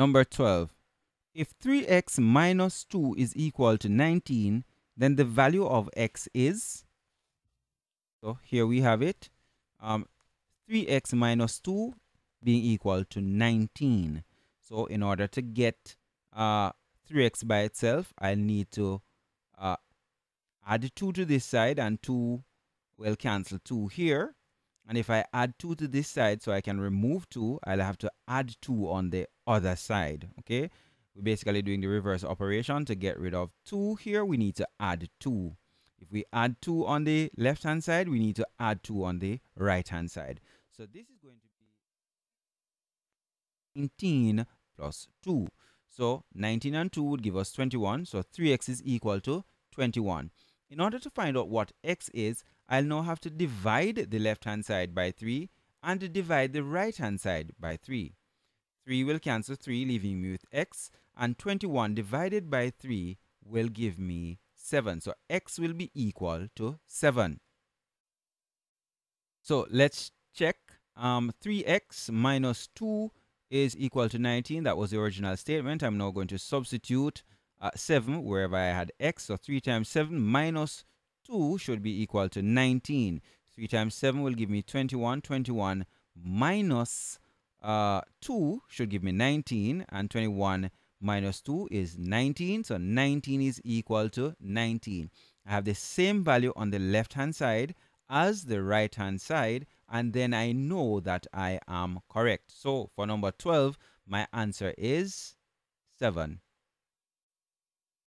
Number 12. If 3x minus 2 is equal to 19, then the value of x is, so here we have it, um, 3x minus 2 being equal to 19. So in order to get uh, 3x by itself, I'll need to uh, add 2 to this side and 2 will cancel 2 here. And if I add 2 to this side, so I can remove 2, I'll have to add 2 on the other side, okay? We're basically doing the reverse operation. To get rid of 2 here, we need to add 2. If we add 2 on the left-hand side, we need to add 2 on the right-hand side. So this is going to be 19 plus 2. So 19 and 2 would give us 21. So 3x is equal to 21. In order to find out what x is, I'll now have to divide the left hand side by 3 and divide the right hand side by 3. 3 will cancel 3 leaving me with x and 21 divided by 3 will give me 7. So x will be equal to 7. So let's check um, 3x minus 2 is equal to 19. That was the original statement. I'm now going to substitute uh, 7 wherever I had x. So 3 times 7 minus 2 should be equal to 19. 3 times 7 will give me 21. 21 minus, uh, 2 should give me 19. And 21 minus 2 is 19. So 19 is equal to 19. I have the same value on the left-hand side as the right-hand side. And then I know that I am correct. So for number 12, my answer is 7.